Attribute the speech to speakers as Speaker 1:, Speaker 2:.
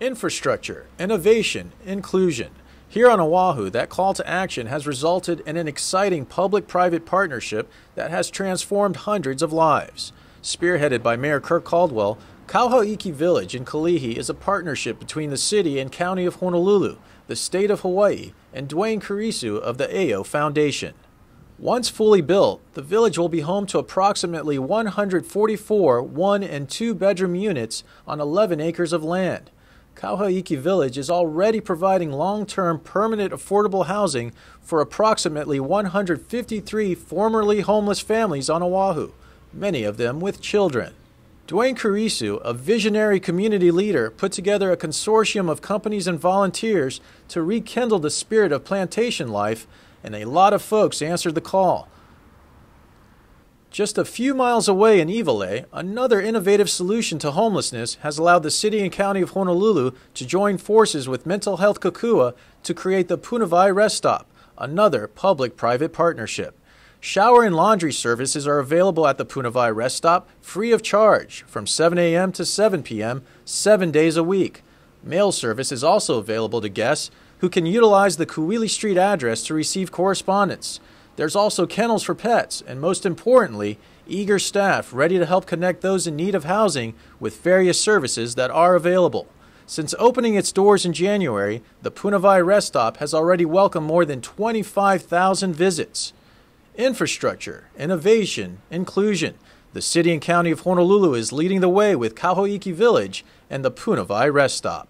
Speaker 1: infrastructure, innovation, inclusion. Here on Oahu, that call to action has resulted in an exciting public private partnership that has transformed hundreds of lives. Spearheaded by Mayor Kirk Caldwell, Kauhaiki Village in Kalihi is a partnership between the city and county of Honolulu, the state of Hawaii, and Dwayne Kurisu of the AO Foundation. Once fully built, the village will be home to approximately 144 one and two bedroom units on 11 acres of land. Kauhaiki Village is already providing long term permanent affordable housing for approximately 153 formerly homeless families on Oahu, many of them with children. Dwayne Kurisu, a visionary community leader, put together a consortium of companies and volunteers to rekindle the spirit of plantation life, and a lot of folks answered the call. Just a few miles away in Evile, another innovative solution to homelessness has allowed the city and county of Honolulu to join forces with Mental Health Kakua to create the Punavai Rest Stop, another public private partnership. Shower and laundry services are available at the Punavai Rest Stop free of charge from 7 a.m. to 7 p.m., seven days a week. Mail service is also available to guests who can utilize the Kuili Street address to receive correspondence. There's also kennels for pets, and most importantly, eager staff ready to help connect those in need of housing with various services that are available. Since opening its doors in January, the Punavai Rest Stop has already welcomed more than 25,000 visits. Infrastructure, innovation, inclusion. The city and county of Honolulu is leading the way with Kahoiki Village and the Punavai Rest Stop.